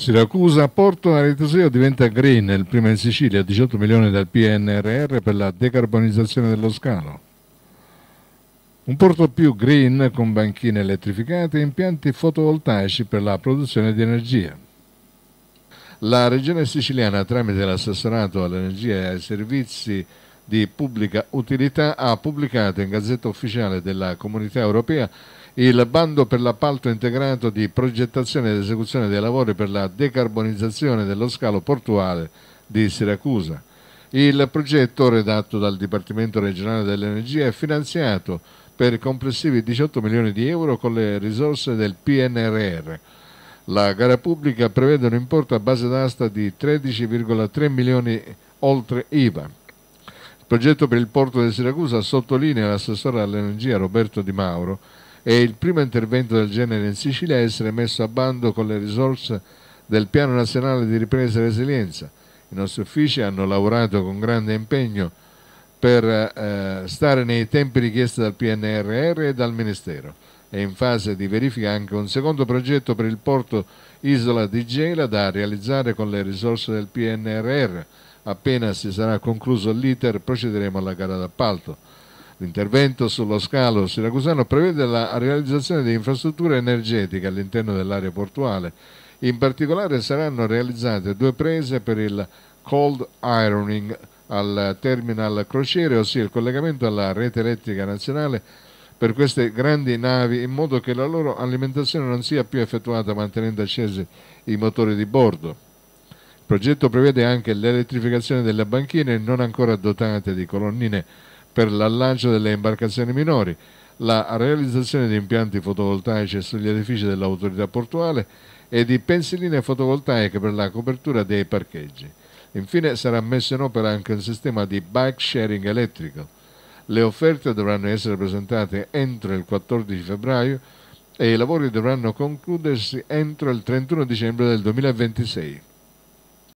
Siracusa, Porto Aretoseo diventa green, il primo in Sicilia, 18 milioni dal PNRR per la decarbonizzazione dello scalo. Un porto più green con banchine elettrificate e impianti fotovoltaici per la produzione di energia. La regione siciliana, tramite l'assessorato all'energia e ai servizi di pubblica utilità, ha pubblicato in Gazzetta Ufficiale della Comunità Europea il bando per l'appalto integrato di progettazione ed esecuzione dei lavori per la decarbonizzazione dello scalo portuale di Siracusa. Il progetto, redatto dal Dipartimento regionale dell'Energia, è finanziato per complessivi 18 milioni di euro con le risorse del PNRR. La gara pubblica prevede un importo a base d'asta di 13,3 milioni oltre IVA. Il progetto per il porto di Siracusa sottolinea l'assessore all'energia Roberto Di Mauro è il primo intervento del genere in Sicilia a essere messo a bando con le risorse del Piano Nazionale di Ripresa e Resilienza. I nostri uffici hanno lavorato con grande impegno per eh, stare nei tempi richiesti dal PNRR e dal Ministero. È in fase di verifica anche un secondo progetto per il porto Isola di Gela da realizzare con le risorse del PNRR. Appena si sarà concluso l'iter procederemo alla gara d'appalto. L'intervento sullo scalo siracusano prevede la realizzazione di infrastrutture energetiche all'interno dell'area portuale. In particolare saranno realizzate due prese per il cold ironing al terminal crociere, ossia il collegamento alla rete elettrica nazionale per queste grandi navi in modo che la loro alimentazione non sia più effettuata mantenendo accesi i motori di bordo. Il progetto prevede anche l'elettrificazione delle banchine non ancora dotate di colonnine per l'allancio delle imbarcazioni minori, la realizzazione di impianti fotovoltaici sugli edifici dell'autorità portuale e di pensiline fotovoltaiche per la copertura dei parcheggi. Infine sarà messo in opera anche un sistema di bike sharing elettrico. Le offerte dovranno essere presentate entro il 14 febbraio e i lavori dovranno concludersi entro il 31 dicembre del 2026.